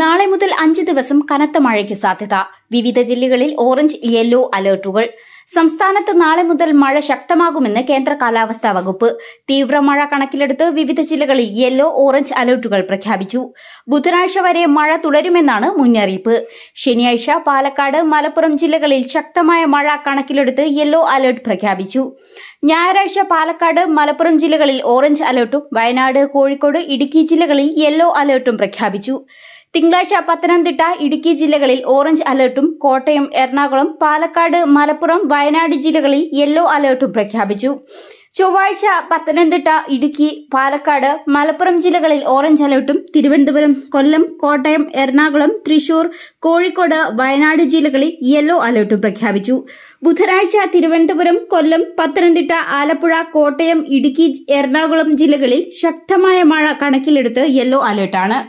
നാളെ മുതൽ അഞ്ച് ദിവസം കനത്ത മഴയ്ക്ക് സാധ്യത വിവിധ ജില്ലകളിൽ ഓറഞ്ച് യെല്ലോ അലർട്ടുകൾ സംസ്ഥാനത്ത് നാളെ മുതൽ മഴ ശക്തമാകുമെന്ന് കേന്ദ്ര കാലാവസ്ഥാ വകുപ്പ് തീവ്ര മഴ കണക്കിലെടുത്ത് വിവിധ ജില്ലകളിൽ യെല്ലോ ഓറഞ്ച് അലർട്ടുകൾ പ്രഖ്യാപിച്ചു ബുധനാഴ്ച വരെ മഴ തുടരുമെന്നാണ് മുന്നറിയിപ്പ് ശനിയാഴ്ച പാലക്കാട് മലപ്പുറം ജില്ലകളിൽ ശക്തമായ മഴ കണക്കിലെടുത്ത് യെല്ലോ അലർട്ട് പ്രഖ്യാപിച്ചു ഞായറാഴ്ച പാലക്കാട് മലപ്പുറം ജില്ലകളിൽ ഓറഞ്ച് അലർട്ടും വയനാട് കോഴിക്കോട് ഇടുക്കി ജില്ലകളിൽ യെല്ലോ അലർട്ടും പ്രഖ്യാപിച്ചു തിങ്കളാഴ്ച പത്തനംതിട്ട ഇടുക്കി ജില്ലകളിൽ ഓറഞ്ച് അലർട്ടും കോട്ടയം എറണാകുളം പാലക്കാട് മലപ്പുറം വയനാട് ജില്ലകളിൽ യെല്ലോ അലർട്ടും പ്രഖ്യാപിച്ചു ചൊവ്വാഴ്ച പത്തനംതിട്ട ഇടുക്കി പാലക്കാട് മലപ്പുറം ജില്ലകളിൽ ഓറഞ്ച് അലർട്ടും തിരുവനന്തപുരം കൊല്ലം കോട്ടയം എറണാകുളം തൃശൂർ കോഴിക്കോട് വയനാട് ജില്ലകളിൽ യെല്ലോ അലർട്ടും പ്രഖ്യാപിച്ചു ബുധനാഴ്ച തിരുവനന്തപുരം കൊല്ലം പത്തനംതിട്ട ആലപ്പുഴ കോട്ടയം ഇടുക്കി എറണാകുളം ജില്ലകളിൽ ശക്തമായ മഴ കണക്കിലെടുത്ത് യെല്ലോ അലർട്ടാണ്